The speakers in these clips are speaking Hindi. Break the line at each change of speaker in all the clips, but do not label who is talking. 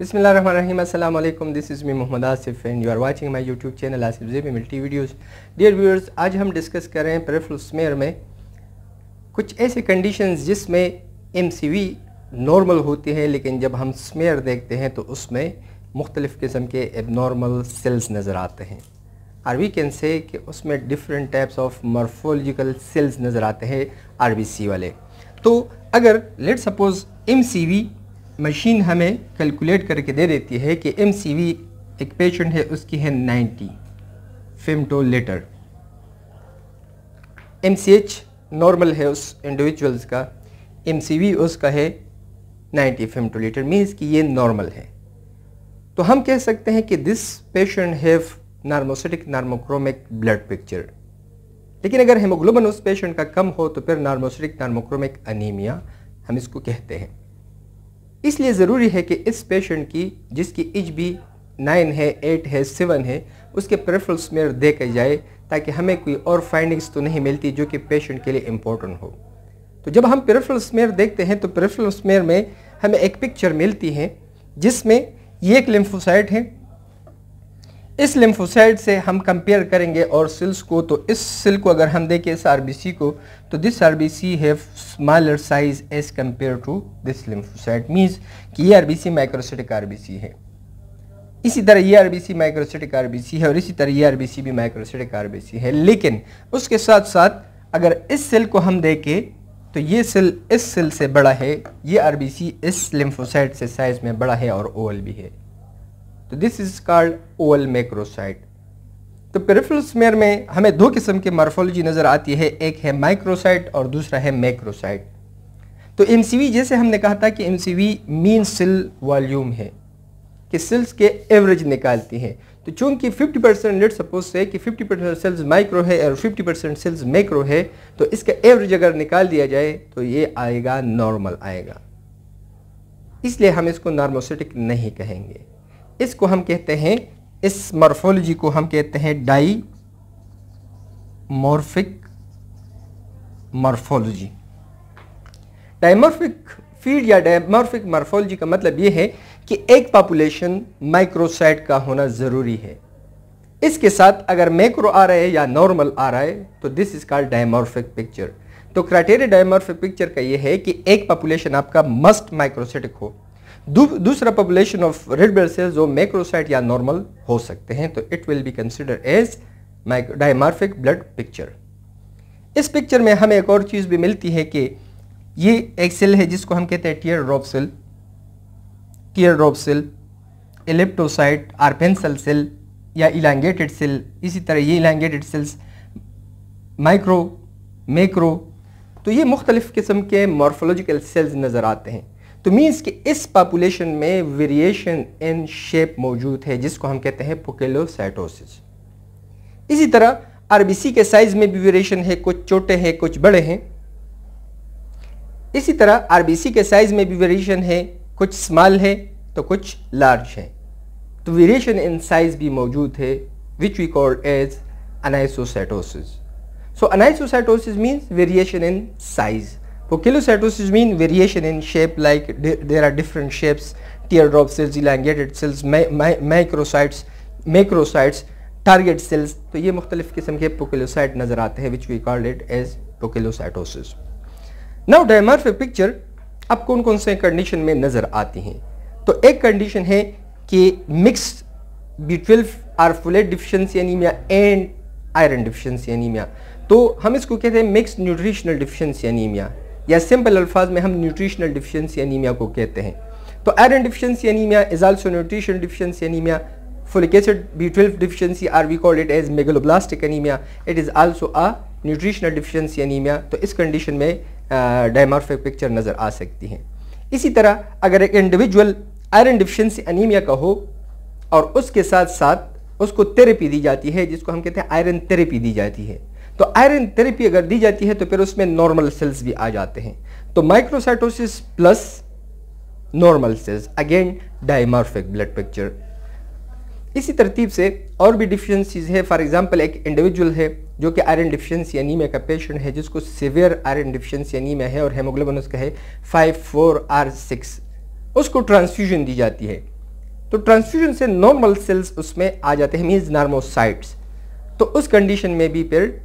Bismillahirrahmanirrahim. This is me Mohammad Asif and you are watching my YouTube channel Asif JB multi videos dear viewers आज हम डिस्कस कर रहे हैं पेरिफेरल स्मेयर में कुछ ऐसे कंडीशंस जिसमें एमसीवी नॉर्मल होते हैं लेकिन जब हम स्मेयर देखते हैं तो उसमें मुख्तलिफ़ किस्म के एबनॉर्मल सेल्स नज़र आते हैं आर वी कैन से कि उसमें different types of morphological cells नज़र आते हैं आर वाले तो अगर let suppose M C V machine हमें कैलकुलेट करके दे देती है कि एम एक पेशेंट है उसकी है 90 फेमटो लेटर एम नॉर्मल है उस इंडिविजुअल्स का एम उसका है 90 फेमटो लेटर मीन्स कि ये नॉर्मल है तो हम कह सकते हैं कि this patient have normocytic normochromic blood picture लेकिन अगर हेमोग्लोबन उस पेशेंट का कम हो तो फिर नार्मोसिटिक नार्मोक्रोमिक अनीमिया हम इसको कहते हैं इसलिए ज़रूरी है कि इस पेशेंट की जिसकी इज भी नाइन है एट है सेवन है उसके प्रेफरल स्मेयर देखा जाए ताकि हमें कोई और फाइंडिंग्स तो नहीं मिलती जो कि पेशेंट के लिए इम्पोर्टेंट हो तो जब हम प्रेफरल स्मेयर देखते हैं तो प्रेफरल स्मेयर में हमें एक पिक्चर मिलती है जिसमें ये एक लिम्फोसाइट है इस लिम्फोसाइड से हम कंपेयर करेंगे और सेल्स को तो इस सेल को अगर हम देखें इस आर को तो this R B C have smaller size as compare to this lymphocyte means कि ये R B C microcytic R B C है इसी तरह ये R B C microcytic R B C है और इसी तरह ये आर बी सी भी माइक्रोसिटिक आर बी सी है लेकिन उसके साथ साथ अगर इस सेल को हम देखें तो ये सेल इस सेल से बड़ा है ये आर बी सी इस लिम्फोसाइड से साइज़ में बड़ा है और ओवल भी है तो this is called oval macrocyte तो पेरिफेरल स्मेयर में हमें दो किस्म के मार्फोलॉजी नज़र आती है एक है माइक्रोसाइट और दूसरा है मैक्रोसाइट तो एम जैसे हमने कहा था कि एम मीन सेल वॉल्यूम है कि सेल्स के एवरेज निकालती है तो चूंकि 50 परसेंट लेट सपोज से कि 50 परसेंट सेल्स माइक्रो है और 50 परसेंट सेल्स मैक्रो है तो इसका एवरेज अगर निकाल दिया जाए तो ये आएगा नॉर्मल आएगा इसलिए हम इसको नॉर्मोसेटिक नहीं कहेंगे इसको हम कहते हैं इस मॉर्फोलॉजी को हम कहते हैं dimorphic morphology dimorphic field या डायमॉर्फिक मॉर्फोलॉजी का मतलब यह है कि एक पॉपुलेशन माइक्रोसाइट का होना ज़रूरी है इसके साथ अगर मैक्रो आ रहा है या नॉर्मल आ रहा है तो this is called dimorphic picture तो क्राइटेरिया डायमॉर्फिक पिक्चर का यह है कि एक पॉपुलेशन आपका मस्ट माइक्रोसेटिक हो दूसरा population of red blood cells जो मैक्रोसाइट या नॉर्मल हो सकते हैं तो it will be consider as dimorphic blood picture इस पिक्चर में हमें एक और चीज़ भी मिलती है कि ये एक सेल है जिसको हम कहते हैं tear drop cell tear drop cell elliptocyte or pencil cell या इलांगेटेड सेल इसी तरह ये इलांगेटेड सेल्स माइक्रो मैक्रो तो ये मुख्तलिफ़ किस्म के मॉर्फोलॉजिकल सेल्स नज़र आते हैं तो मीन्स कि इस पॉपुलेशन में वेरिएशन इन शेप मौजूद है जिसको हम कहते हैं पोकेलोसाइटोसिस इसी तरह आरबीसी के साइज में भी वेरिएशन है कुछ छोटे हैं कुछ बड़े हैं इसी तरह आरबीसी के साइज में भी वेरिएशन है कुछ स्मॉल है तो कुछ लार्ज है तो वेरिएशन इन साइज भी मौजूद है which we call as anisocytosis so anisocytosis means variation in size mean variation in shape like there are different shapes tear drop cells elongated cells microcytes macrocytes, target cells तो ये मुख्तलिफ़ किस्म के पोकिलोसाइट नज़र आते हैं which we called it as poikilocytosis now dimorphic picture अब कौन कौन से कंडीशन में नज़र आती हैं तो एक कंडीशन है कि mix B twelve or folate deficiency anaemia and iron deficiency anaemia तो हम इसको कहते हैं मिक्स न्यूट्रिशनल डिफिशेंसी एनीमिया या सिंपल अल्फाज में हम न्यूट्रिशनल डिफिशियंसी एनीमिया को कहते हैं तो iron deficiency anaemia is also nutritional deficiency anaemia एसिड B twelve deficiency are we call it as megaloblastic anaemia it is also a nutritional deficiency anaemia तो इस कंडीशन में डायमार्फिक पिक्चर नज़र आ सकती हैं इसी तरह अगर एक इंडिविजुअल आयरन डिफिशियंसी एनीमिया का हो और उसके साथ साथ उसको थेरेपी दी जाती है जिसको हम कहते हैं आयरन थेरेपी दी जाती है तो आयरन थेरेपी अगर दी जाती है तो फिर उसमें नॉर्मल सेल्स भी आ जाते हैं तो microcytosis plus normal cells again dimorphic blood picture इसी तरतीब से और भी डिफिशेंसीज है फॉर एग्जांपल एक इंडिविजुअल है जो कि आयरन डिफिशेंसी एनीमिया का पेशेंट है जिसको सिवियर आयरन डिफिशेंसी एनीमिया है और हेमोग्लोबिन उसका है फाइव फोर आर सिक्स उसको ट्रांसफ्यूजन दी जाती है तो ट्रांसफ्यूजन से नॉर्मल सेल्स उसमें आ जाते हैं मीन्स नार्मोसाइट्स तो उस कंडीशन में भी फिर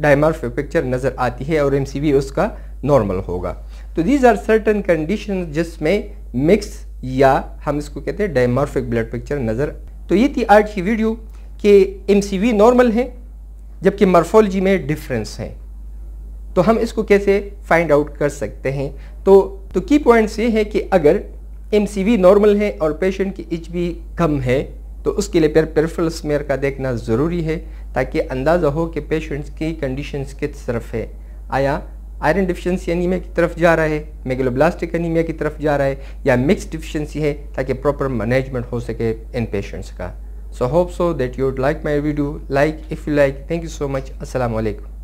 डायमार्फ पिक्चर नज़र आती है और एम उसका नॉर्मल होगा तो दीज आर सर्टन कंडीशन जिसमें मिक्स या हम इसको कहते हैं डायमार्फिक ब्लड पिक्चर नज़र तो ये थी आज की वीडियो कि एम नॉर्मल है जबकि मॉर्फोलॉजी में डिफरेंस है तो हम इसको कैसे फाइंड आउट कर सकते हैं तो तो की पॉइंट्स ये हैं कि अगर एम नॉर्मल है और पेशेंट की एच कम है तो उसके लिए पेरिफेरल स्मेयर का देखना ज़रूरी है ताकि अंदाज़ा हो कि पेशेंट्स की कंडीशन किस तरफ है आया आयरन डिफिशेंसी एनीमिया की तरफ जा रहा है मेगलोब्लास्टिक एनीमिया की तरफ जा रहा है या मिक्स डिफिशेंसी है ताकि प्रॉपर मैनेजमेंट हो सके इन पेशेंट्स का so hope so that you would like my video like if you like thank you so much असलकम